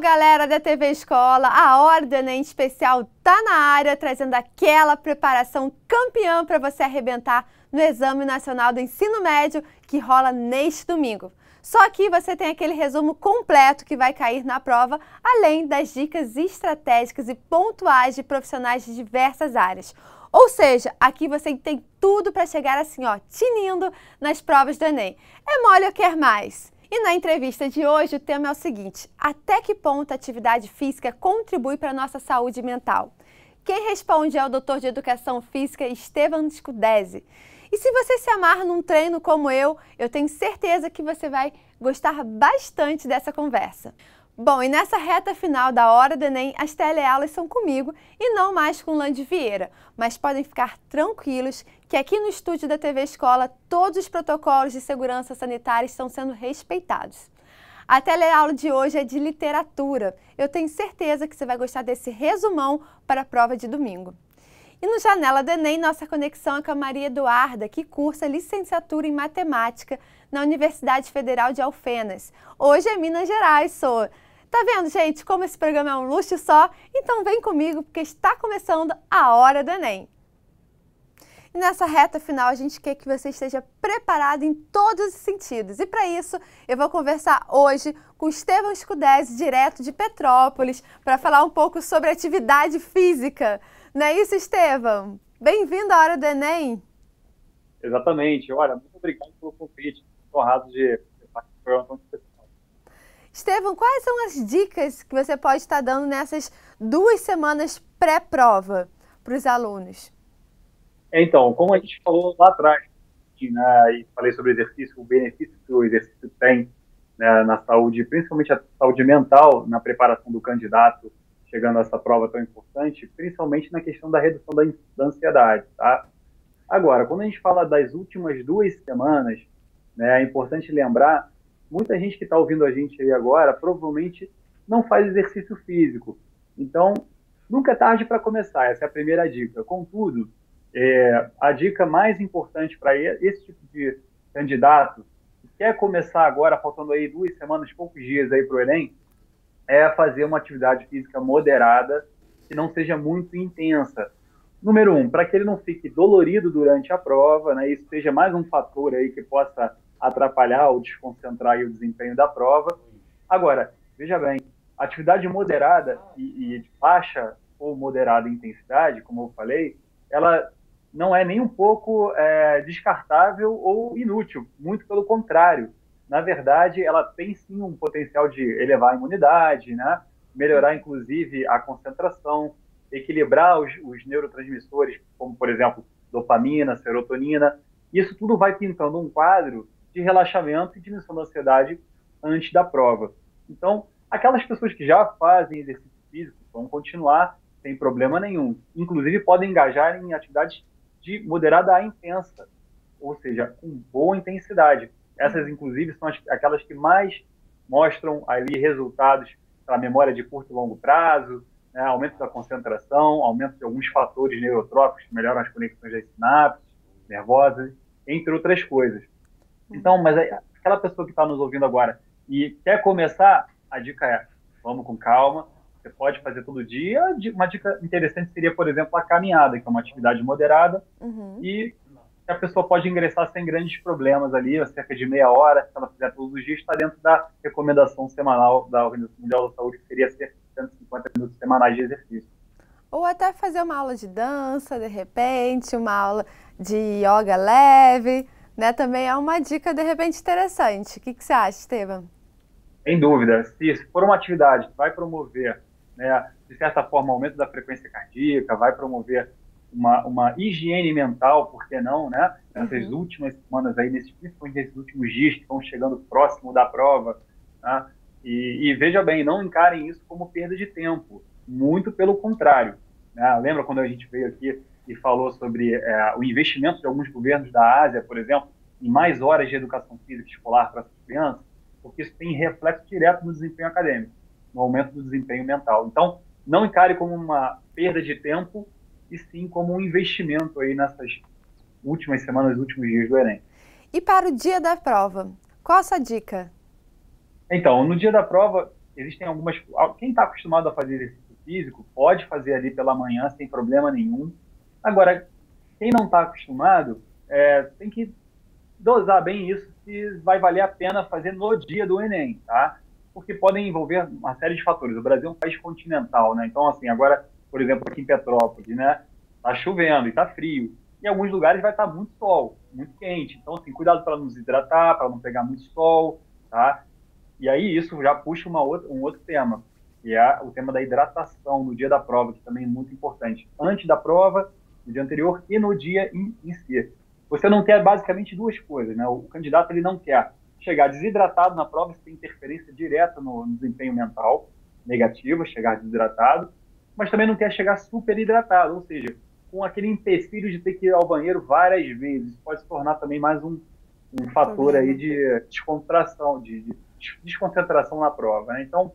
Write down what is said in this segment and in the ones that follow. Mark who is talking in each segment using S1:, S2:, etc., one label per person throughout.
S1: galera da TV Escola, a Enem né, Especial tá na área trazendo aquela preparação campeã para você arrebentar no Exame Nacional do Ensino Médio que rola neste domingo. Só que você tem aquele resumo completo que vai cair na prova, além das dicas estratégicas e pontuais de profissionais de diversas áreas. Ou seja, aqui você tem tudo para chegar assim, ó, tinindo nas provas do Enem. É mole ou quer mais? E na entrevista de hoje, o tema é o seguinte: até que ponto a atividade física contribui para a nossa saúde mental? Quem responde é o doutor de Educação Física Estevam Scudese. E se você se amar num treino como eu, eu tenho certeza que você vai gostar bastante dessa conversa. Bom, e nessa reta final da Hora do Enem, as teleaulas são comigo e não mais com Landi Vieira. Mas podem ficar tranquilos que aqui no estúdio da TV Escola todos os protocolos de segurança sanitária estão sendo respeitados. A teleaula de hoje é de literatura. Eu tenho certeza que você vai gostar desse resumão para a prova de domingo. E no Janela do Enem, nossa conexão é com a Maria Eduarda, que cursa licenciatura em matemática na Universidade Federal de Alfenas. Hoje é Minas Gerais, sou Tá vendo, gente, como esse programa é um luxo só? Então vem comigo porque está começando a Hora do Enem. E nessa reta final, a gente quer que você esteja preparado em todos os sentidos. E para isso, eu vou conversar hoje com Estevão Scudese, direto de Petrópolis, para falar um pouco sobre atividade física. Não é isso, Estevão? Bem-vindo à Hora do Enem!
S2: Exatamente. Olha, muito obrigado pelo convite. Estou honrado de participar de um programa tão especial.
S1: Estevam, quais são as dicas que você pode estar dando nessas duas semanas pré-prova para os alunos?
S2: É, então, como a gente falou lá atrás, né, e falei sobre exercício, o benefício que o exercício tem né, na saúde, principalmente a saúde mental, na preparação do candidato, chegando a essa prova tão importante, principalmente na questão da redução da, da ansiedade, tá? Agora, quando a gente fala das últimas duas semanas, né, é importante lembrar muita gente que está ouvindo a gente aí agora provavelmente não faz exercício físico. Então, nunca é tarde para começar, essa é a primeira dica. Contudo, é, a dica mais importante para esse tipo de candidato que quer começar agora, faltando aí duas semanas, poucos dias aí para o Enem, é fazer uma atividade física moderada, que não seja muito intensa. Número um, para que ele não fique dolorido durante a prova, né, isso seja mais um fator aí que possa atrapalhar ou desconcentrar o desempenho da prova. Agora, veja bem, atividade moderada e, e de baixa ou moderada intensidade, como eu falei, ela não é nem um pouco é, descartável ou inútil, muito pelo contrário. Na verdade, ela tem sim um potencial de elevar a imunidade, né? melhorar inclusive a concentração, equilibrar os, os neurotransmissores, como por exemplo dopamina, serotonina. Isso tudo vai pintando um quadro de relaxamento e diminuição da ansiedade antes da prova. Então, aquelas pessoas que já fazem exercício físico vão continuar sem problema nenhum. Inclusive, podem engajar em atividades de moderada a intensa, ou seja, com boa intensidade. Essas, inclusive, são as, aquelas que mais mostram ali resultados para a memória de curto e longo prazo, né, aumento da concentração, aumento de alguns fatores neurotrópicos, melhoram as conexões das sinapses nervosas, entre outras coisas. Então, mas é, aquela pessoa que está nos ouvindo agora e quer começar, a dica é: vamos com calma. Você pode fazer todo dia. Uma dica interessante seria, por exemplo, a caminhada, que é uma atividade moderada uhum. e a pessoa pode ingressar sem grandes problemas ali, cerca de meia hora, se ela fizer todos os dias, está dentro da recomendação semanal da Organização Mundial da Saúde, que seria cerca de 150 minutos semanais de exercício.
S1: Ou até fazer uma aula de dança, de repente, uma aula de yoga leve né, também é uma dica de repente interessante. O que, que você acha, Estevam?
S2: Sem dúvida. Se for uma atividade que vai promover, né, de certa forma, aumento da frequência cardíaca, vai promover uma, uma higiene mental, por que não, né? Nessas uhum. últimas semanas aí, nesses, principalmente nesses últimos dias que estão chegando próximo da prova, né? E, e, veja bem, não encarem isso como perda de tempo, muito pelo contrário. Né? Lembra quando a gente veio aqui que falou sobre é, o investimento de alguns governos da Ásia, por exemplo, em mais horas de educação física escolar para essas crianças, porque isso tem reflexo direto no desempenho acadêmico, no aumento do desempenho mental. Então, não encare como uma perda de tempo, e sim como um investimento aí nessas últimas semanas, últimos dias do Enem.
S1: E para o dia da prova, qual a sua dica?
S2: Então, no dia da prova, existem algumas. Quem está acostumado a fazer exercício físico pode fazer ali pela manhã sem problema nenhum Agora, quem não está acostumado, é, tem que dosar bem isso se vai valer a pena fazer no dia do Enem, tá? Porque podem envolver uma série de fatores. O Brasil é um país continental, né? Então, assim, agora, por exemplo, aqui em Petrópolis, né? Tá chovendo e tá frio. Em alguns lugares vai estar tá muito sol, muito quente. Então, assim, cuidado para não hidratar, para não pegar muito sol, tá? E aí isso já puxa uma outra, um outro tema, que é o tema da hidratação no dia da prova, que também é muito importante. Antes da prova no dia anterior e no dia em, em si. Você não quer basicamente duas coisas, né? O candidato ele não quer chegar desidratado na prova, isso tem interferência direta no, no desempenho mental negativa, chegar desidratado, mas também não quer chegar super hidratado, ou seja, com aquele empecilho de ter que ir ao banheiro várias vezes. Pode se tornar também mais um, um fator aí de né? descontração, de, de desconcentração na prova. Né? Então,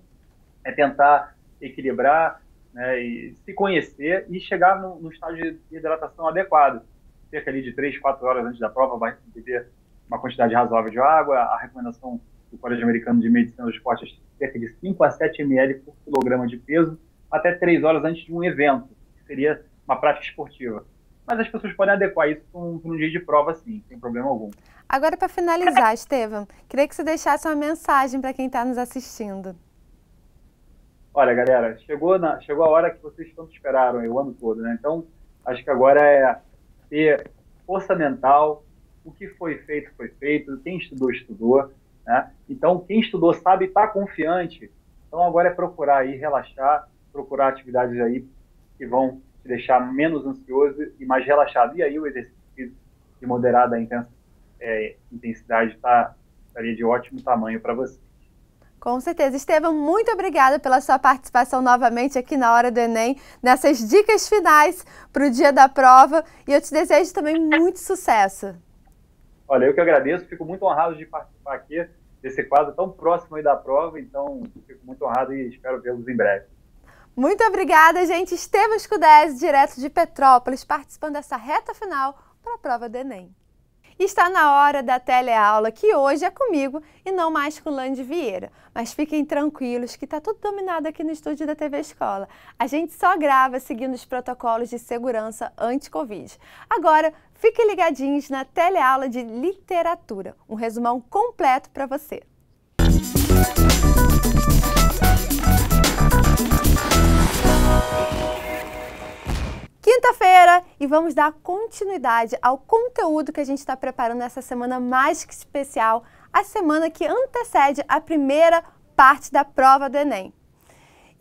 S2: é tentar equilibrar, né, e se conhecer e chegar no, no estágio de hidratação adequado. Cerca ali de 3, 4 horas antes da prova, vai beber uma quantidade razoável de água. A recomendação do Colégio Americano de Medicina dos Esportes é cerca de 5 a 7 ml por quilograma de peso, até 3 horas antes de um evento, que seria uma prática esportiva. Mas as pessoas podem adequar isso para um, um, dia de prova, sim, sem problema algum.
S1: Agora, para finalizar, Estevam, queria que você deixasse uma mensagem para quem está nos assistindo
S2: olha, galera, chegou, na, chegou a hora que vocês tanto esperaram aí, o ano todo, né? Então, acho que agora é ter força mental, o que foi feito, foi feito, quem estudou, estudou, né? Então, quem estudou sabe, está confiante, então agora é procurar aí relaxar, procurar atividades aí que vão te deixar menos ansioso e mais relaxado. E aí o exercício de moderada é, intensidade está é, estaria de ótimo tamanho para você.
S1: Com certeza. Estevam, muito obrigada pela sua participação novamente aqui na Hora do Enem, nessas dicas finais para o dia da prova. E eu te desejo também muito sucesso.
S2: Olha, eu que agradeço, fico muito honrado de participar aqui desse quadro tão próximo aí da prova, então fico muito honrado e espero vê-los em breve.
S1: Muito obrigada, gente. Estevam Escudese, direto de Petrópolis, participando dessa reta final para a prova do Enem. Está na hora da teleaula, que hoje é comigo e não mais com Lande Vieira. Mas fiquem tranquilos que está tudo dominado aqui no estúdio da TV Escola. A gente só grava seguindo os protocolos de segurança anti-Covid. Agora, fiquem ligadinhos na teleaula de literatura, um resumão completo para você. Música quinta-feira e vamos dar continuidade ao conteúdo que a gente está preparando nessa semana mais que especial, a semana que antecede a primeira parte da prova do Enem.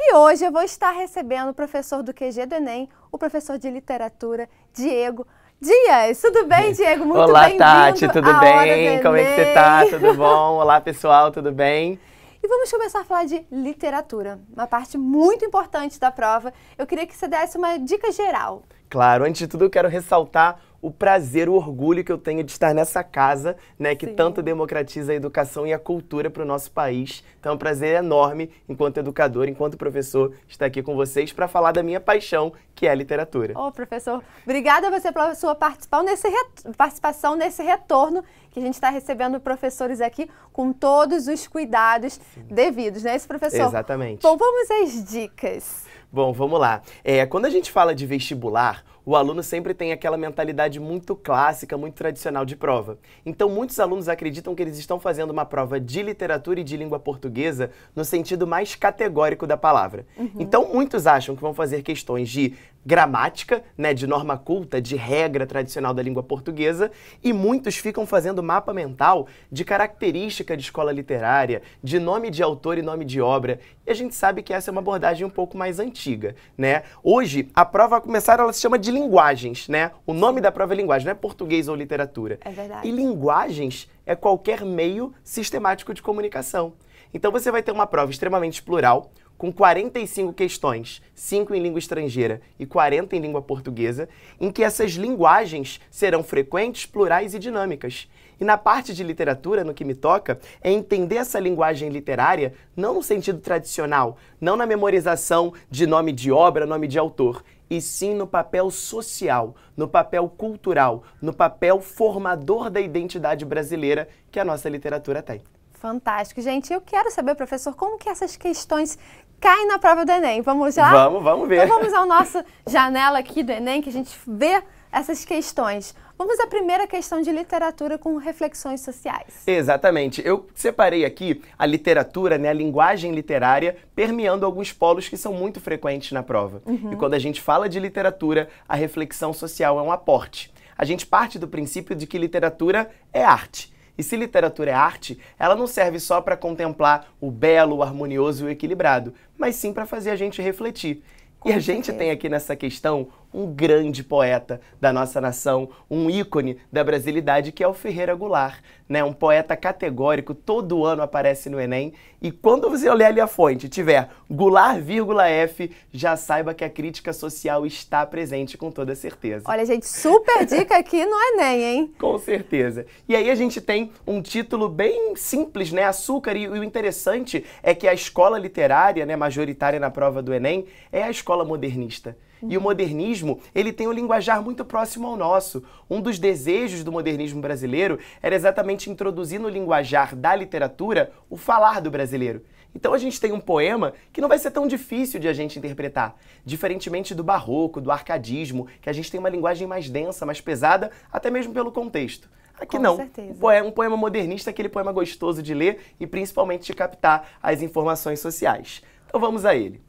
S1: E hoje eu vou estar recebendo o professor do QG do Enem, o professor de literatura, Diego Dias. Tudo bem, Diego? Muito bem-vindo. Olá, bem Tati, tudo bem? Como é que você tá? Tudo
S3: bom? Olá, pessoal, tudo bem?
S1: E vamos começar a falar de literatura, uma parte muito importante da prova. Eu queria que você desse uma dica geral.
S3: Claro, antes de tudo eu quero ressaltar o prazer, o orgulho que eu tenho de estar nessa casa, né, que Sim. tanto democratiza a educação e a cultura para o nosso país. Então é um prazer enorme, enquanto educador, enquanto professor, estar aqui com vocês para falar da minha paixão, que é a literatura. Ô, oh,
S1: professor, obrigada a você pela sua participação nesse, participação nesse retorno que a gente está recebendo professores aqui com todos os cuidados Sim. devidos, né, esse professor?
S3: Exatamente. Bom,
S1: vamos às dicas.
S3: Bom, vamos lá. É, quando a gente fala de vestibular, o aluno sempre tem aquela mentalidade muito clássica, muito tradicional de prova. Então, muitos alunos acreditam que eles estão fazendo uma prova de literatura e de língua portuguesa no sentido mais categórico da palavra. Uhum. Então, muitos acham que vão fazer questões de gramática, né, de norma culta, de regra tradicional da língua portuguesa, e muitos ficam fazendo mapa mental de característica de escola literária, de nome de autor e nome de obra, e a gente sabe que essa é uma abordagem um pouco mais antiga, né? Hoje, a prova começar, ela se chama de linguagens, né? O nome da prova é linguagem, não é português ou literatura. É verdade. E linguagens é qualquer meio sistemático de comunicação. Então você vai ter uma prova extremamente plural, com 45 questões, 5 em língua estrangeira e 40 em língua portuguesa, em que essas linguagens serão frequentes, plurais e dinâmicas. E na parte de literatura, no que me toca, é entender essa linguagem literária não no sentido tradicional, não na memorização de nome de obra, nome de autor, e sim no papel social, no papel cultural, no papel formador da identidade brasileira que a nossa literatura tem.
S1: Fantástico, gente. Eu quero saber, professor, como que essas questões caem na prova do Enem. Vamos já? Vamos, vamos ver. Então vamos ao nosso janela aqui do Enem, que a gente vê essas questões. Vamos à primeira questão de literatura com reflexões sociais.
S3: Exatamente. Eu separei aqui a literatura, né, a linguagem literária, permeando alguns polos que são muito frequentes na prova. Uhum. E quando a gente fala de literatura, a reflexão social é um aporte. A gente parte do princípio de que literatura é arte. E se literatura é arte, ela não serve só para contemplar o belo, o harmonioso e o equilibrado, mas sim para fazer a gente refletir. Com e a certeza. gente tem aqui nessa questão um grande poeta da nossa nação, um ícone da brasilidade, que é o Ferreira Goulart, né? Um poeta categórico, todo ano aparece no Enem, e quando você olhar ali a fonte, tiver Goulart, vírgula F, já saiba que a crítica social está presente com toda certeza.
S1: Olha, gente, super dica aqui no Enem, hein? Com
S3: certeza. E aí a gente tem um título bem simples, né? Açúcar, e o interessante é que a escola literária, né, majoritária na prova do Enem, é a escola modernista. E o modernismo, ele tem um linguajar muito próximo ao nosso. Um dos desejos do modernismo brasileiro era exatamente introduzir no linguajar da literatura o falar do brasileiro. Então a gente tem um poema que não vai ser tão difícil de a gente interpretar. Diferentemente do barroco, do arcadismo, que a gente tem uma linguagem mais densa, mais pesada, até mesmo pelo contexto. Aqui Com não. Certeza. Um poema, um poema modernista, aquele poema gostoso de ler e principalmente de captar as informações sociais. Então vamos a ele.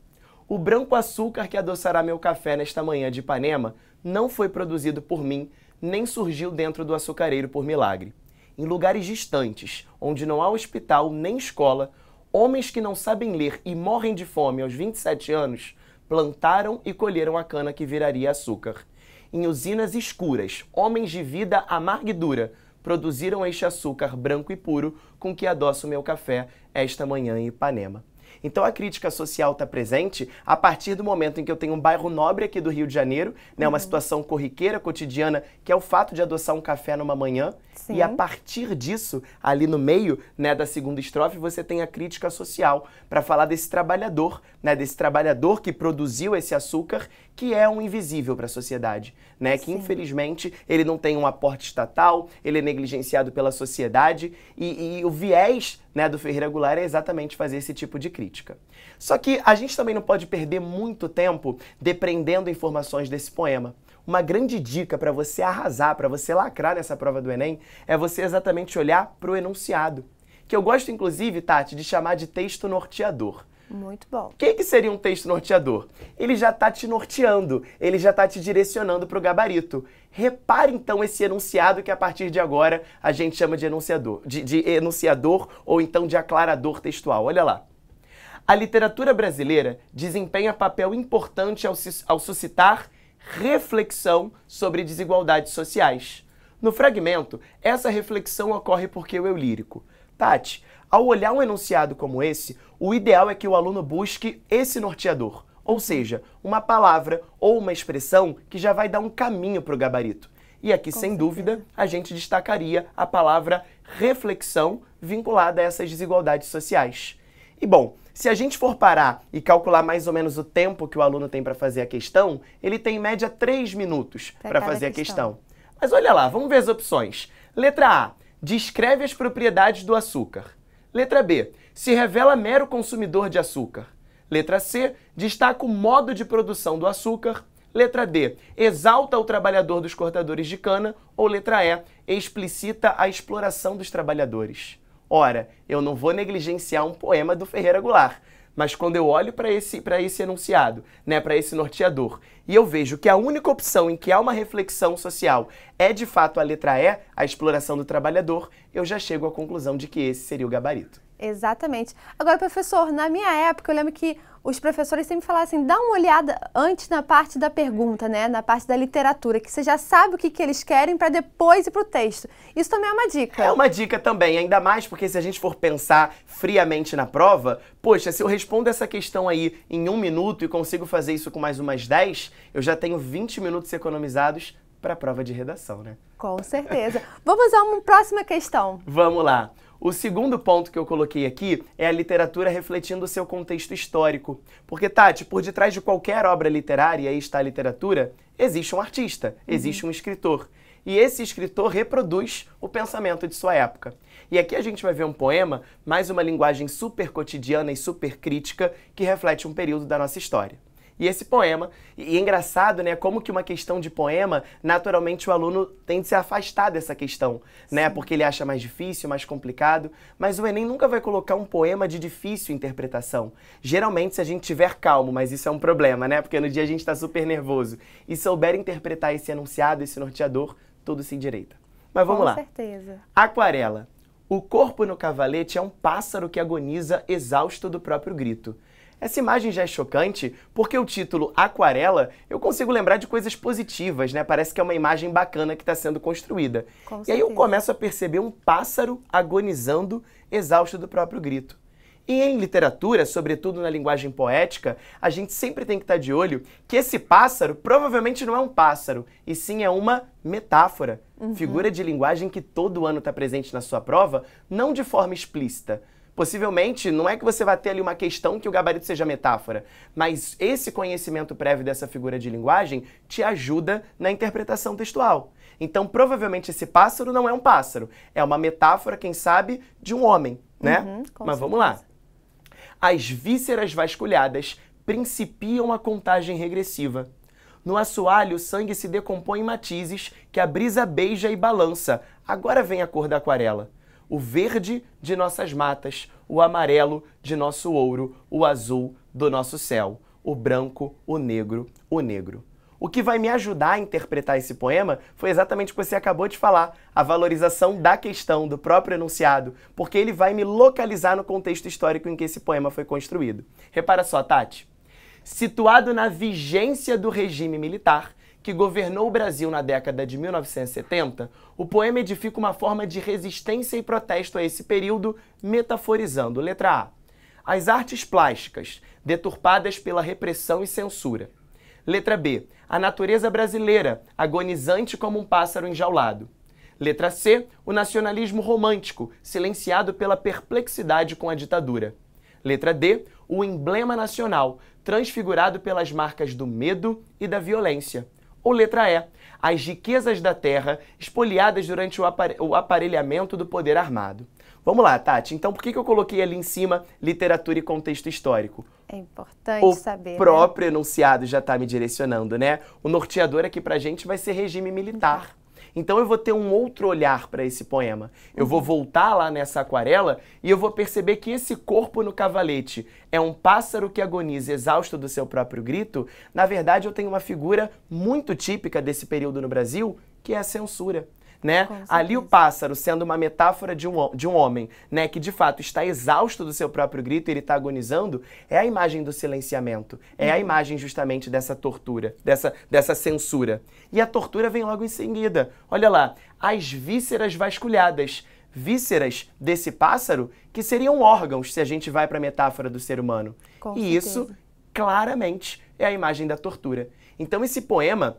S3: O branco açúcar que adoçará meu café nesta manhã de Ipanema não foi produzido por mim, nem surgiu dentro do açucareiro por milagre. Em lugares distantes, onde não há hospital nem escola, homens que não sabem ler e morrem de fome aos 27 anos plantaram e colheram a cana que viraria açúcar. Em usinas escuras, homens de vida amarga e dura produziram este açúcar branco e puro com que adoço meu café esta manhã em Ipanema. Então a crítica social está presente a partir do momento em que eu tenho um bairro nobre aqui do Rio de Janeiro, né, uma uhum. situação corriqueira, cotidiana, que é o fato de adoçar um café numa manhã, Sim. E a partir disso, ali no meio né, da segunda estrofe, você tem a crítica social para falar desse trabalhador, né, desse trabalhador que produziu esse açúcar, que é um invisível para a sociedade, né, que infelizmente ele não tem um aporte estatal, ele é negligenciado pela sociedade e, e o viés né, do Ferreira Goulart é exatamente fazer esse tipo de crítica. Só que a gente também não pode perder muito tempo depreendendo informações desse poema uma grande dica para você arrasar, para você lacrar nessa prova do Enem, é você exatamente olhar para o enunciado. Que eu gosto, inclusive, Tati, de chamar de texto norteador.
S1: Muito bom. O
S3: que, que, seria um texto norteador? Ele já está te norteando, ele já está te direcionando para o gabarito. Repare então esse enunciado que a partir de agora a gente chama de enunciador, de, de enunciador ou então de aclarador textual. Olha lá. A literatura brasileira desempenha papel importante ao, ao suscitar reflexão sobre desigualdades sociais. No fragmento, essa reflexão ocorre porque eu eu lírico. Tati, ao olhar um enunciado como esse, o ideal é que o aluno busque esse norteador, ou seja, uma palavra ou uma expressão que já vai dar um caminho para o gabarito. E aqui, Com sem certeza. dúvida, a gente destacaria a palavra reflexão vinculada a essas desigualdades sociais. E bom, se a gente for parar e calcular mais ou menos o tempo que o aluno tem para fazer a questão, ele tem em média 3 minutos para fazer a questão. questão. Mas olha lá, vamos ver as opções. Letra A. Descreve as propriedades do açúcar. Letra B. Se revela mero consumidor de açúcar. Letra C. Destaca o modo de produção do açúcar. Letra D, exalta o trabalhador dos cortadores de cana. Ou letra E, explicita a exploração dos trabalhadores. Ora, eu não vou negligenciar um poema do Ferreira Goulart, mas quando eu olho para esse, para esse enunciado, né, para esse norteador, e eu vejo que a única opção em que há uma reflexão social é de fato a letra E, a exploração do trabalhador, eu já chego à conclusão de que esse seria o gabarito.
S1: Exatamente. Agora, professor, na minha época, eu lembro que os professores sempre falavam assim, dá uma olhada antes na parte da pergunta, né? Na parte da literatura, que você já sabe o que, que eles querem para depois ir para o texto. Isso também é uma dica.
S3: É uma dica também, ainda mais porque se a gente for pensar friamente na prova, poxa, se eu respondo essa questão aí em um minuto e consigo fazer isso com mais umas 10, eu já tenho 20 minutos economizados para a prova de redação, né?
S1: Com certeza. Vamos a uma próxima questão.
S3: Vamos lá. O segundo ponto que eu coloquei aqui é a literatura refletindo o seu contexto histórico. Porque, Tati, por detrás de qualquer obra literária, e aí está a literatura, existe um artista, uhum. existe uhum. um escritor. E esse escritor reproduz o pensamento de sua época. E aqui a gente vai ver um poema, mais uma linguagem super cotidiana e super crítica que reflete um período da nossa história e esse poema. E é engraçado, né, como que uma questão de poema, naturalmente o aluno tem de se afastar dessa questão, né, Sim. né, porque ele acha mais difícil, mais complicado, mas o ENEM nunca vai colocar um poema de difícil interpretação. Geralmente se a gente tiver calmo, mas isso é um problema, né? Porque no dia a gente está super nervoso e souber interpretar esse enunciado, esse norteador, tudo se endireita. Mas vamos Com lá. Com certeza. Aquarela. O corpo no cavalete é um pássaro que agoniza exausto do próprio grito. Essa imagem já é chocante porque o título Aquarela eu consigo lembrar de coisas positivas, né? Parece que é uma imagem bacana que está sendo construída. Com e aí eu começo a perceber um pássaro agonizando, exausto do próprio grito. E em literatura, sobretudo na linguagem poética, a gente sempre tem que estar tá de olho que esse pássaro provavelmente não é um pássaro, e sim é uma metáfora, uhum. figura de linguagem que todo ano está presente na sua prova, não de forma explícita, Possivelmente, não é que você vá ter ali uma questão que o gabarito seja metáfora, mas esse conhecimento prévio dessa figura de linguagem te ajuda na interpretação textual. Então, provavelmente, esse pássaro não é um pássaro, é uma metáfora, quem sabe, de um homem, né? Uhum, mas certeza. vamos lá. As vísceras vasculhadas principiam a contagem regressiva. No assoalho, o sangue se decompõe em matizes que a brisa beija e balança. Agora vem a cor da aquarela o verde de nossas matas, o amarelo de nosso ouro, o azul do nosso céu, o branco, o negro, o negro. O que vai me ajudar a interpretar esse poema foi exatamente o que você acabou de falar, a valorização da questão, do próprio enunciado, porque ele vai me localizar no contexto histórico em que esse poema foi construído. Repara só, Tati. Situado na vigência do regime militar, que governou o Brasil na década de 1970, o poema edifica uma forma de resistência e protesto a esse período, metaforizando. Letra A. As artes plásticas, deturpadas pela repressão e censura. Letra B. A natureza brasileira, agonizante como um pássaro enjaulado. Letra C. O nacionalismo romântico, silenciado pela perplexidade com a ditadura. Letra D. O emblema nacional, transfigurado pelas marcas do medo e da violência. Ou letra E, as riquezas da terra espoliadas durante o, apare o aparelhamento do poder armado. Vamos lá, Tati. Então, por que, que eu coloquei ali em cima literatura e contexto histórico?
S1: É importante o saber. O né? próprio
S3: né? enunciado já está me direcionando, né? O norteador aqui a gente vai ser regime militar. Então eu vou ter um outro olhar para esse poema. Eu vou voltar lá nessa aquarela e eu vou perceber que esse corpo no cavalete é um pássaro que agoniza exausto do seu próprio grito. Na verdade, eu tenho uma figura muito típica desse período no Brasil, que é a censura né? Ali o pássaro sendo uma metáfora de um, de um homem, né, que de fato está exausto do seu próprio grito, e ele está agonizando, é a imagem do silenciamento, é a uhum. imagem justamente dessa tortura, dessa, dessa censura. E a tortura vem logo em seguida. Olha lá, as vísceras vasculhadas vísceras desse pássaro que seriam órgãos, se a gente vai para a metáfora do ser humano. Com e certeza. isso, claramente, é a imagem da tortura. Então, esse poema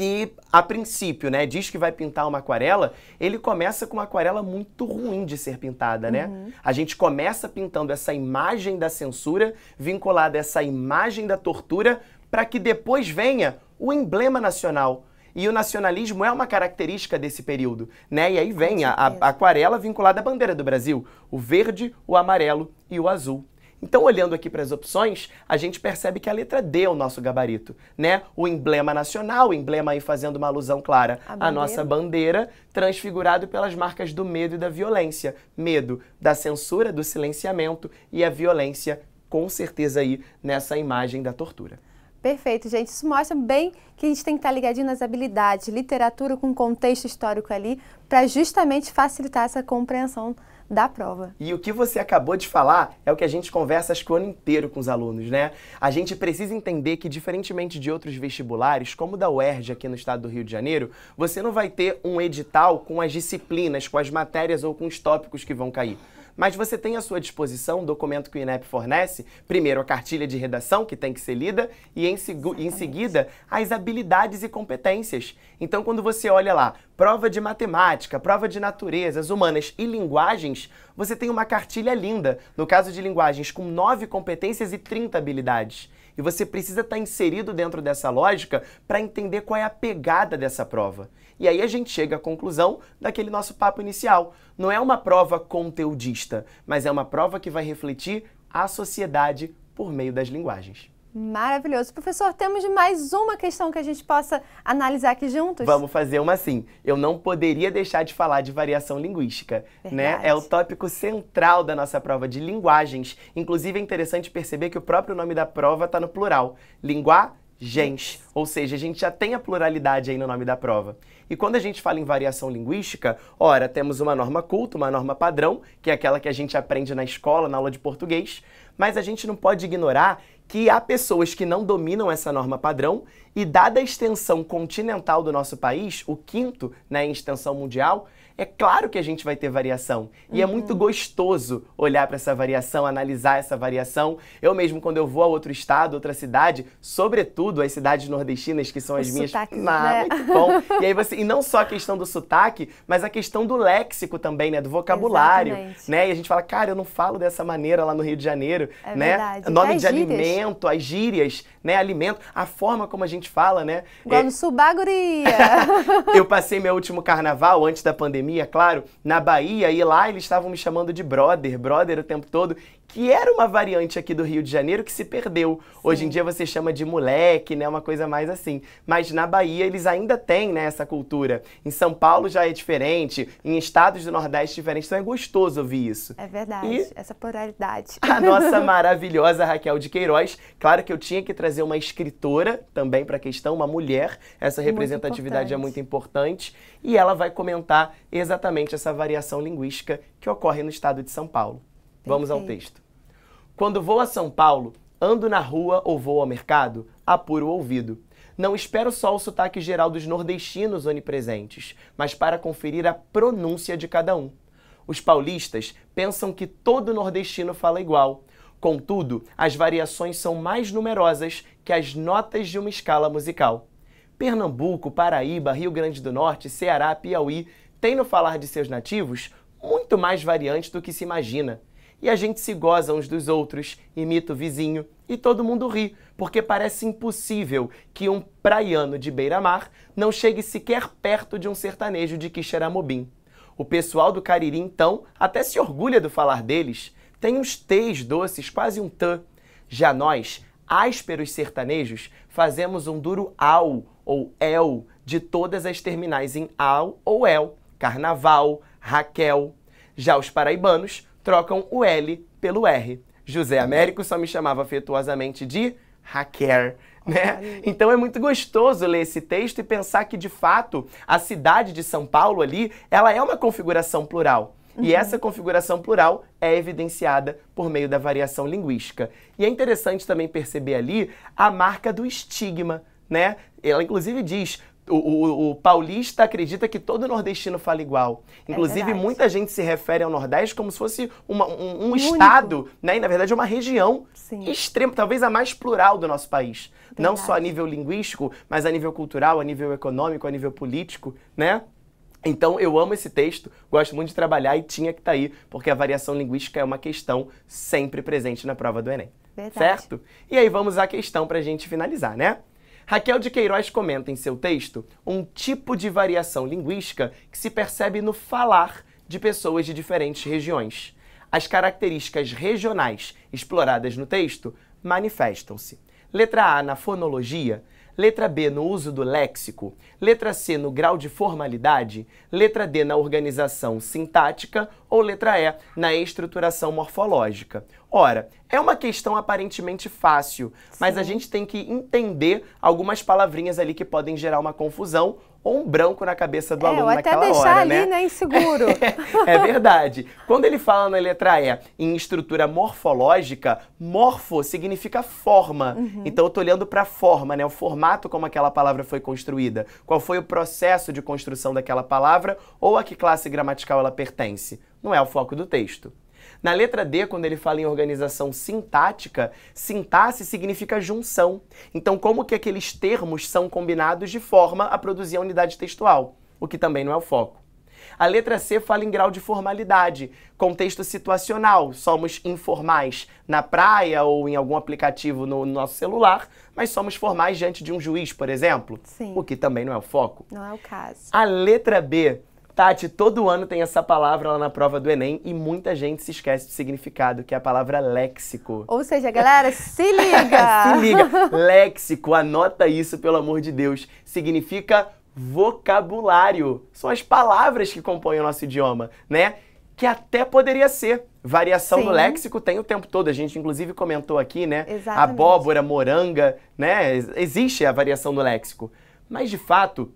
S3: que, a princípio, né, diz que vai pintar uma aquarela, ele começa com uma aquarela muito ruim de ser pintada, né? Uhum. A gente começa pintando essa imagem da censura, vinculada a essa imagem da tortura, para que depois venha o emblema nacional. E o nacionalismo é uma característica desse período, né? E aí vem a, a aquarela vinculada à bandeira do Brasil, o verde, o amarelo e o azul. Então, olhando aqui para as opções, a gente percebe que a letra D é o nosso gabarito, né? O emblema nacional, o emblema aí fazendo uma alusão clara à nossa bandeira, transfigurado pelas marcas do medo e da violência. Medo da censura, do silenciamento e a violência, com certeza aí, nessa imagem da tortura.
S1: Perfeito, gente. Isso mostra bem que a gente tem que estar ligadinho nas habilidades, literatura com contexto histórico ali, para justamente facilitar essa compreensão da prova.
S3: E o que você acabou de falar é o que a gente conversa acho que o ano inteiro com os alunos, né? A gente precisa entender que, diferentemente de outros vestibulares, como o da UERJ aqui no estado do Rio de Janeiro, você não vai ter um edital com as disciplinas, com as matérias ou com os tópicos que vão cair. Mas você tem à sua disposição o documento que o INEP fornece, primeiro a cartilha de redação, que tem que ser lida, e em, em seguida as habilidades e competências. Então, quando você olha lá, prova de matemática, prova de naturezas humanas e linguagens, você tem uma cartilha linda, no caso de linguagens, com nove competências e 30 habilidades. E você precisa estar tá inserido dentro dessa lógica para entender qual é a pegada dessa prova. E aí a gente chega à conclusão daquele nosso papo inicial. Não é uma prova conteudista, mas é uma prova que vai refletir a sociedade por meio das linguagens.
S1: Maravilhoso. Professor, temos mais uma questão que a gente possa analisar aqui juntos? Vamos
S3: fazer uma sim. Eu não poderia deixar de falar de variação linguística, né? Verdade. né? É o tópico central da nossa prova de linguagens. Inclusive é interessante perceber que o próprio nome da prova está no plural. Linguar gens, ou seja, a gente já tem a pluralidade aí no nome da prova. E quando a gente fala em variação linguística, ora, temos uma norma culta, uma norma padrão, que é aquela que a gente aprende na escola, na aula de português, mas a gente não pode ignorar que há pessoas que não dominam essa norma padrão e, dada a extensão continental do nosso país, o quinto né, em extensão mundial, é claro que a gente vai ter variação. E uhum. é muito uhum. gostoso olhar para essa variação, analisar essa variação. Eu mesmo, quando eu vou a outro estado, outra cidade, sobretudo as cidades nordestinas, que são as minhas. Sotaque, ah, né? muito bom. E aí você. E não só a questão do sotaque, mas a questão do léxico também, né? Do vocabulário. né? E a gente fala, cara, eu não falo dessa maneira lá no Rio de Janeiro. É né? Verdade. Nome é de gírias. alimento alimento, as gírias, né? Alimento, a forma como a gente fala, né? Igual é no Subaguria! eu passei meu último carnaval, antes da pandemia, claro, na Bahia, e lá eles estavam me chamando de brother, brother o tempo todo, que era uma variante aqui do Rio de Janeiro que se perdeu. Sim. Hoje em dia você chama de moleque, né? Uma coisa mais assim. Mas na Bahia eles ainda têm né, essa cultura. Em São Paulo já é diferente, em estados do Nordeste diferente. Então é gostoso ouvir isso. É
S1: verdade, e essa pluralidade. A nossa
S3: maravilhosa Raquel de Queiroz. Claro que eu tinha que trazer uma escritora também para a questão, uma mulher. Essa representatividade muito é muito importante. E ela vai comentar exatamente essa variação linguística que ocorre no estado de São Paulo. Vamos ao texto. Quando vou a São Paulo, ando na rua ou vou ao mercado, apuro o ouvido. Não espero só o sotaque geral dos nordestinos onipresentes, mas para conferir a pronúncia de cada um. Os paulistas pensam que todo nordestino fala igual. Contudo, as variações são mais numerosas que as notas de uma escala musical. Pernambuco, Paraíba, Rio Grande do Norte, Ceará, Piauí têm no falar de seus nativos muito mais variantes do que se imagina e a gente se goza uns dos outros, imita o vizinho e todo mundo ri, porque parece impossível que um praiano de beira-mar não chegue sequer perto de um sertanejo de Quixeramobim. O pessoal do Cariri, então, até se orgulha do falar deles. Tem uns tees doces, quase um tã. Já nós, ásperos sertanejos, fazemos um duro au ou el de todas as terminais em au ou el. Carnaval, Raquel. Já os paraibanos trocam o L pelo R. José uhum. Américo só me chamava afetuosamente de hacker. Né? Então é muito gostoso ler esse texto e pensar que, de fato, a cidade de São Paulo ali, ela é uma configuração plural. Uhum. E essa configuração plural é evidenciada por meio da variação linguística. E é interessante também perceber ali a marca do estigma, né? Ela inclusive diz: o, o, o, paulista acredita que todo nordestino fala igual. É Inclusive, é muita gente se refere ao Nordeste como se fosse uma, um, um estado, né? E, na verdade, é uma região Sim. extrema, talvez a mais plural do nosso país. Verdade. Não só a nível linguístico, mas a nível cultural, a nível econômico, a nível político, né? Então eu amo esse texto, gosto muito de trabalhar e tinha que estar tá aí, porque a variação linguística é uma questão sempre presente na prova do Enem. Verdade. Certo? E aí vamos à questão para a gente finalizar, né? Raquel de Queiroz comenta em seu texto um tipo de variação linguística que se percebe no falar de pessoas de diferentes regiões. As características regionais exploradas no texto manifestam-se. Letra A na fonologia, letra B no uso do léxico, letra C no grau de formalidade, letra D na organização sintática ou letra E na estruturação morfológica. Ora, é uma questão aparentemente fácil, Sim. mas a gente tem que entender algumas palavrinhas ali que podem gerar uma confusão ou um branco na cabeça do é, aluno ou até deixar ali, né?
S1: né inseguro.
S3: é, é verdade. Quando ele fala na letra E em estrutura morfológica, morfo significa forma. Uhum. Então eu tô olhando para a forma, né? O formato como aquela palavra foi construída, qual foi o processo de construção daquela palavra ou a que classe gramatical ela pertence. Não é o foco do texto. Na letra D, quando ele fala em organização sintática, sintaxe significa junção. Então, como que aqueles termos são combinados de forma a produzir a unidade textual, o que também não é o foco. A letra C fala em grau de formalidade, contexto situacional, somos informais na praia ou em algum aplicativo no, no nosso celular, mas somos formais diante de um juiz, por exemplo, Sim. o que também não é o foco.
S1: Não é o caso.
S3: A letra B Tati, todo ano tem essa palavra lá na prova do Enem e muita gente se esquece do significado, que é a palavra léxico.
S1: Ou seja, galera, se liga!
S3: se liga! Léxico, anota isso, pelo amor de Deus. Significa vocabulário. São as palavras que compõem o nosso idioma, né? Que até poderia ser. Variação Sim. no léxico tem o tempo todo. A gente, inclusive, comentou aqui, né? Exatamente. Abóbora, moranga, né? Existe a variação no léxico. Mas, de fato,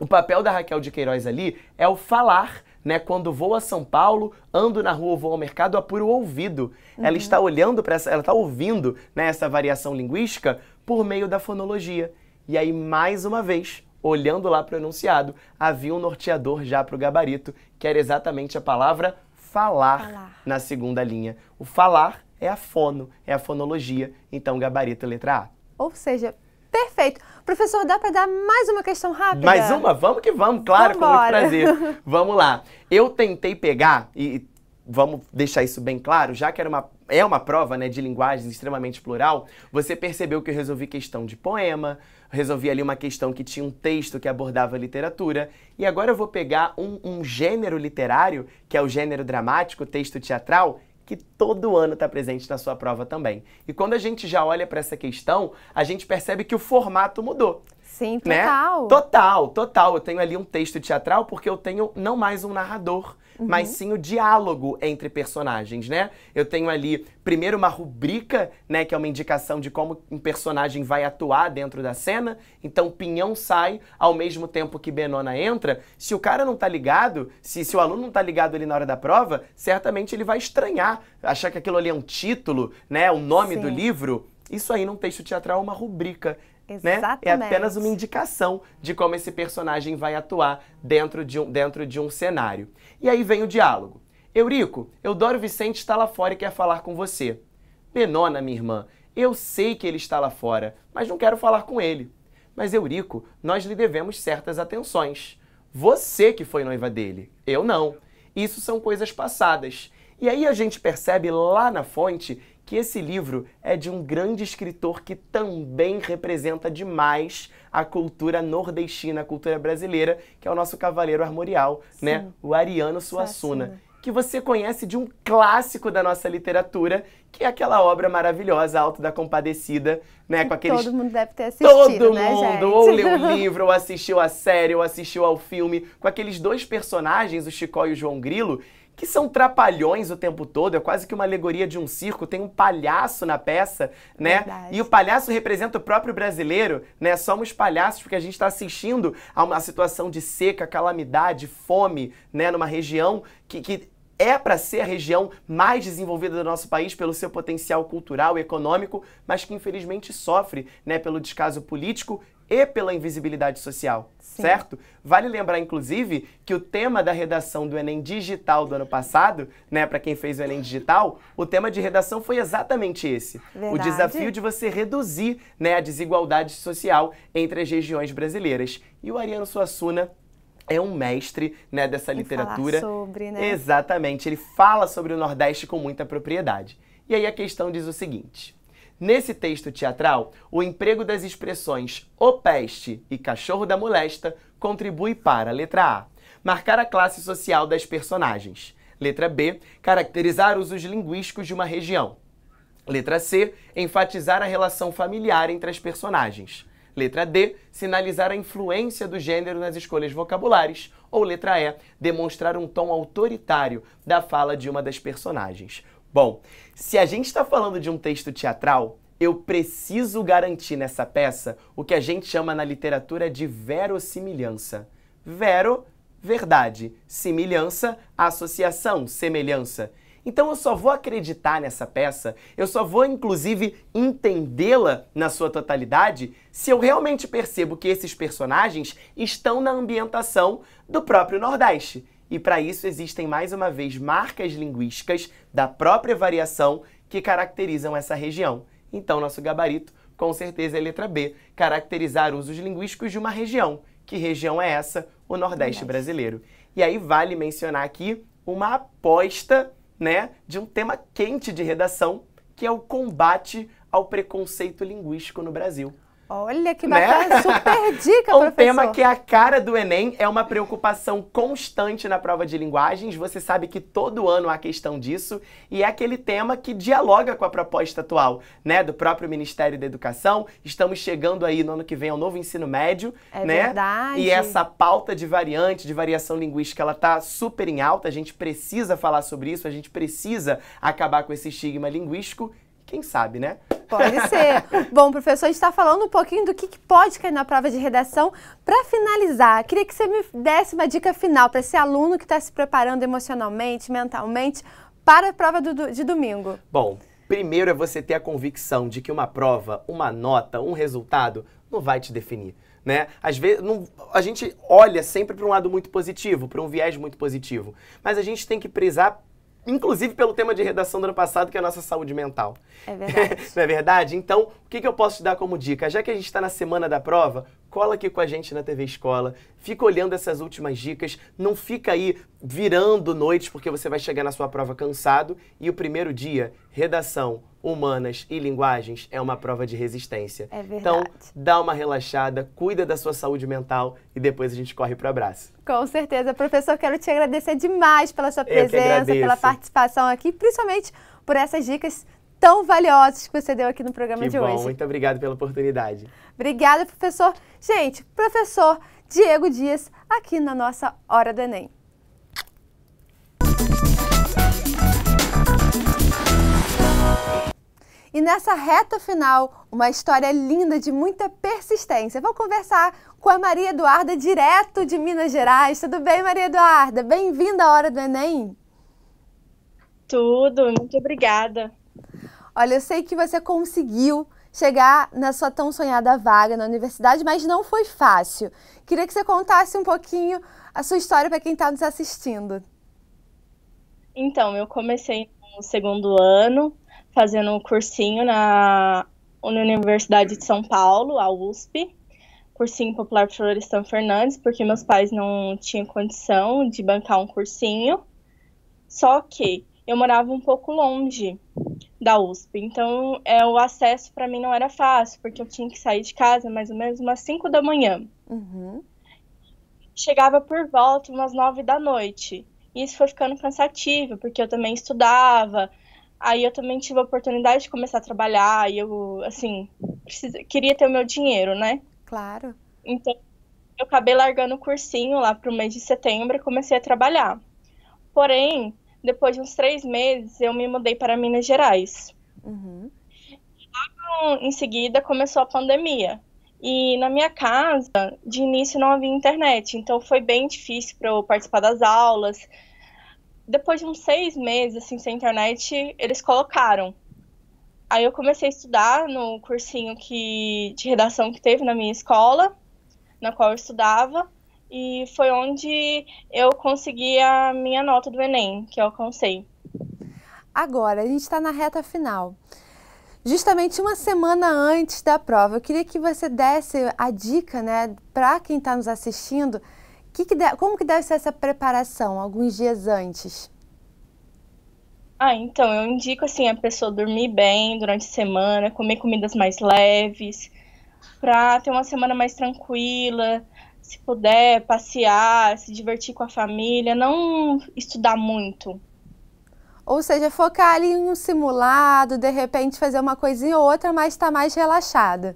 S3: o papel da Raquel de Queiroz ali é o falar, né? Quando vou a São Paulo, ando na rua ou vou ao mercado, apuro o ouvido. Uhum. Ela está olhando para ela está ouvindo né, essa variação linguística por meio da fonologia. E aí, mais uma vez, olhando lá para o enunciado, havia um norteador já para o gabarito, que era exatamente a palavra falar, falar, na segunda linha. O falar é a fono, é a fonologia. Então, gabarito letra A.
S1: Ou seja, Perfeito. Professor, dá para dar mais uma questão rápida? Mais
S3: uma? Vamos que vamos, claro, Vambora. com muito prazer. vamos lá. Eu tentei pegar, e vamos deixar isso bem claro, já que era uma, é uma prova né, de linguagem extremamente plural, você percebeu que eu resolvi questão de poema, resolvi ali uma questão que tinha um texto que abordava literatura, e agora eu vou pegar um, um gênero literário, que é o gênero dramático, texto teatral, que todo ano está presente na sua prova também. E quando a gente já olha para essa questão, a gente percebe que o formato mudou. Sim, né? total. Né? Total, total. Eu tenho ali um texto teatral porque eu tenho não mais um narrador uhum. mas sim o diálogo entre personagens, né? Eu tenho ali primeiro uma rubrica, né, que é uma indicação de como um personagem vai atuar dentro da cena. Então Pinhão sai ao mesmo tempo que Benona entra. Se o cara não tá ligado, se, se o aluno não tá ligado ali na hora da prova, certamente ele vai estranhar, achar que aquilo ali é um título, né, o nome sim. do livro. Isso aí num texto teatral é uma rubrica. Exatamente. Né? É apenas uma indicação de como esse personagem vai atuar dentro de um, dentro de um cenário. E aí vem o diálogo. Eurico, Eudoro Vicente está lá fora e quer falar com você. Penona, minha irmã, eu sei que ele está lá fora, mas não quero falar com ele. Mas Eurico, nós lhe devemos certas atenções. Você que foi noiva dele, eu não. Isso são coisas passadas. E aí a gente percebe lá na fonte que esse livro é de um grande escritor que também representa demais a cultura nordestina, a cultura brasileira, que é o nosso cavaleiro armorial, Sim. né? O Ariano Suassuna. Suassuna que você conhece de um clássico da nossa literatura, que é aquela obra maravilhosa, Alto da Compadecida, né? Com aqueles... Todo
S1: mundo deve ter assistido, Todo né, mundo gente? ou leu o livro,
S3: ou assistiu a série, ou assistiu ao filme, com aqueles dois personagens, o Chicó e o João Grilo, que são trapalhões o tempo todo, é quase que uma alegoria de um circo, tem um palhaço na peça, né? Verdade. E o palhaço representa o próprio brasileiro, né? Somos palhaços porque a gente está assistindo a uma situação de seca, calamidade, fome, né? Numa região que, que é para ser a região mais desenvolvida do nosso país pelo seu potencial cultural e econômico, mas que infelizmente sofre né, pelo descaso político e pela invisibilidade social, Sim. certo? Vale lembrar, inclusive, que o tema da redação do Enem Digital do ano passado, né, para quem fez o Enem Digital, o tema de redação foi exatamente esse. Verdade. O desafio de você reduzir né, a desigualdade social entre as regiões brasileiras. E o Ariano Suassuna é um mestre né, dessa Tem literatura. Falar sobre, né? Exatamente, ele fala sobre o Nordeste com muita propriedade. E aí a questão diz o seguinte. Nesse texto teatral, o emprego das expressões o peste e cachorro da molesta contribui para, letra A, marcar a classe social das personagens. Letra B, caracterizar usos linguísticos de uma região. Letra C, enfatizar a relação familiar entre as personagens. Letra D, sinalizar a influência do gênero nas escolhas vocabulares. Ou letra E, demonstrar um tom autoritário da fala de uma das personagens. Bom, se a gente está falando de um texto teatral, eu preciso garantir nessa peça o que a gente chama na literatura de verossimilhança. Vero, verdade. Similhança, associação, semelhança. Então eu só vou acreditar nessa peça, eu só vou inclusive entendê-la na sua totalidade se eu realmente percebo que esses personagens estão na ambientação do próprio Nordeste. E para isso existem mais uma vez marcas linguísticas da própria variação que caracterizam essa região. Então, nosso gabarito, com certeza, é letra B, caracterizar usos linguísticos de uma região. Que região é essa? O Nordeste brasileiro. E aí vale mencionar aqui uma aposta, né, de um tema quente de redação, que é o combate ao preconceito linguístico no Brasil.
S1: Olha que né? bacana, né?
S3: super dica, Um tema que é a cara do Enem é uma preocupação constante na prova de linguagens. Você sabe que todo ano há questão disso e é aquele tema que dialoga com a proposta atual, né, do próprio Ministério da Educação. Estamos chegando aí no ano que vem ao novo ensino médio, é né? Verdade. E essa pauta de variante, de variação linguística, ela tá super em alta. A gente precisa falar sobre isso, a gente precisa acabar com esse estigma linguístico quem sabe, né? Pode ser.
S1: Bom, professor, a gente está falando um pouquinho do que, que pode cair na prova de redação. Para finalizar, queria que você me desse uma dica final para esse aluno que está se preparando emocionalmente, mentalmente, para a prova do, de domingo.
S3: Bom, primeiro é você ter a convicção de que uma prova, uma nota, um resultado não vai te definir. Né? Às vezes, não, a gente olha sempre para um lado muito positivo, para um viés muito positivo, mas a gente tem que prezar inclusive pelo tema de redação do ano passado, que é a nossa saúde mental. É verdade. Não é verdade? Então, o que, que eu posso te dar como dica? Já que a gente está na semana da prova, cola aqui com a gente na TV Escola, fica olhando essas últimas dicas, não fica aí virando noites porque você vai chegar na sua prova cansado e o primeiro dia, redação, humanas e linguagens é uma prova de resistência. É verdade. Então, dá uma relaxada, cuida da sua saúde mental e depois a gente corre para o abraço.
S1: Com certeza, professor, quero te agradecer demais pela sua presença, pela participação aqui, principalmente por essas dicas tão valiosos que você deu aqui no programa que de bom, hoje. Muito
S3: obrigado pela oportunidade.
S1: Obrigada, professor. Gente, professor Diego Dias, aqui na nossa Hora do Enem. E nessa reta final, uma história linda de muita persistência. Vou conversar com a Maria Eduarda, direto de Minas Gerais. Tudo bem, Maria Eduarda? Bem-vinda à Hora do Enem. Tudo, muito obrigada. Olha, eu sei que você conseguiu chegar na sua tão sonhada vaga na universidade, mas não foi fácil. Queria que você contasse um pouquinho a sua história para quem está nos assistindo.
S4: Então, eu comecei no segundo ano, fazendo um cursinho na, Universidade de São Paulo, a USP, cursinho popular Florestan Fernandes, porque meus pais não tinham condição de bancar um cursinho. Só que eu morava um pouco longe da USP, então é, o acesso para mim não era fácil, porque eu tinha que sair de casa mais ou menos umas 5 da manhã. Uhum. Chegava por volta umas 9 da noite. E isso foi ficando cansativo, porque eu também estudava, aí eu também tive a oportunidade de começar a trabalhar, e eu, assim, precisa, queria ter o meu dinheiro, né? Claro. Então, eu acabei largando o cursinho lá para o mês de setembro e comecei a trabalhar. Porém, depois de uns três meses, eu me mudei para Minas Gerais. Uhum. Logo em seguida, começou a pandemia. E na minha casa, de início, não havia internet. Então, foi bem difícil para eu participar das aulas. Depois de uns seis meses, assim, sem internet, eles colocaram. Aí eu comecei a estudar no cursinho que, de redação que teve na minha escola, na qual eu estudava e foi onde eu consegui a minha nota do Enem, que é eu alcancei.
S1: Agora, a gente está na reta final. Justamente uma semana antes da prova, eu queria que você desse a dica, né, para quem está nos assistindo, que que de, como que deve ser essa preparação alguns dias antes?
S4: Ah, então, eu indico, assim, a pessoa dormir bem durante a semana, comer comidas mais leves, para ter uma semana mais tranquila, se puder passear, se divertir com a família, não estudar muito.
S1: Ou seja, focar ali em um simulado, de repente fazer uma coisinha ou outra, mas estar tá mais relaxada.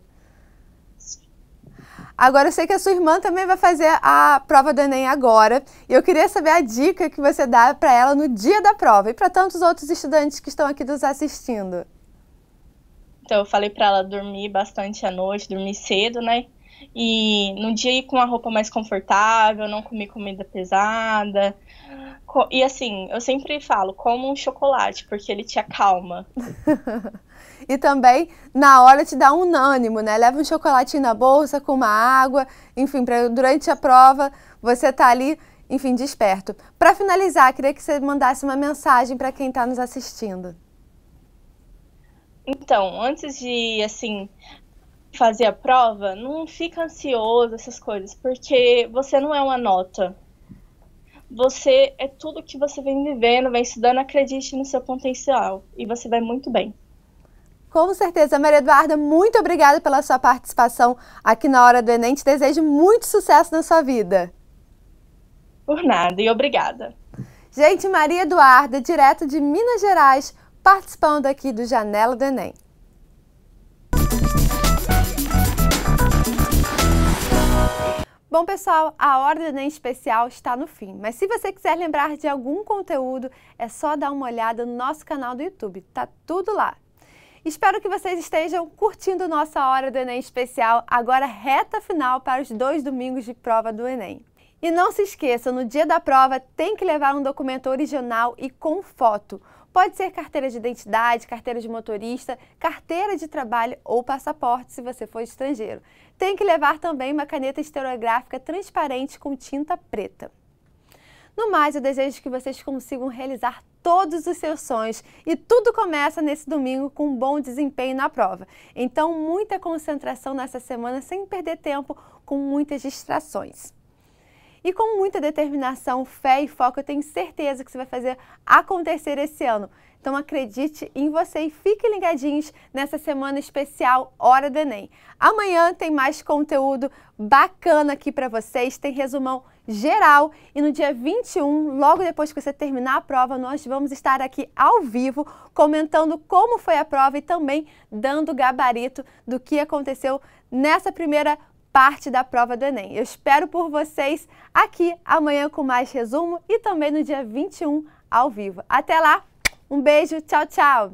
S1: Agora, eu sei que a sua irmã também vai fazer a prova do Enem agora. E eu queria saber a dica que você dá para ela no dia da prova e para tantos outros estudantes que estão aqui nos assistindo.
S4: Então, eu falei para ela dormir bastante à noite, dormir cedo, né? e no dia ir com a roupa mais confortável, não comer comida pesada. E assim, eu sempre falo, como um chocolate, porque ele te acalma.
S1: e também, na hora, te dá um ânimo, né? Leva um chocolatinho na bolsa, com uma água, enfim, pra, durante a prova você tá ali, enfim, desperto. Para finalizar, queria que você mandasse uma mensagem para quem está nos assistindo.
S4: Então, antes de, assim, fazer a prova, não fica ansioso, essas coisas, porque você não é uma nota. Você é tudo que você vem vivendo, vem estudando, acredite no seu potencial e você vai muito bem.
S1: Com certeza, Maria Eduarda, muito obrigada pela sua participação aqui na Hora do Enem. Te desejo muito sucesso na sua vida.
S4: Por nada e obrigada.
S1: Gente, Maria Eduarda, direto de Minas Gerais, participando aqui do Janela do Enem. Bom, pessoal, a hora do Enem especial está no fim, mas se você quiser lembrar de algum conteúdo, é só dar uma olhada no nosso canal do YouTube, tá tudo lá. Espero que vocês estejam curtindo nossa hora do Enem especial, agora reta final para os dois domingos de prova do Enem. E não se esqueça, no dia da prova tem que levar um documento original e com foto. Pode ser carteira de identidade, carteira de motorista, carteira de trabalho ou passaporte, se você for estrangeiro. Tem que levar também uma caneta estereográfica transparente com tinta preta. No mais, eu desejo que vocês consigam realizar todos os seus sonhos e tudo começa nesse domingo com um bom desempenho na prova. Então, muita concentração nessa semana sem perder tempo com muitas distrações. E com muita determinação, fé e foco, eu tenho certeza que você vai fazer acontecer esse ano. Então acredite em você e fiquem ligadinhos nessa semana especial Hora do Enem. Amanhã tem mais conteúdo bacana aqui para vocês, tem resumão geral e no dia 21, logo depois que você terminar a prova, nós vamos estar aqui ao vivo comentando como foi a prova e também dando gabarito do que aconteceu nessa primeira parte da prova do Enem. Eu espero por vocês aqui amanhã com mais resumo e também no dia 21 ao vivo. Até lá, um beijo, tchau, tchau!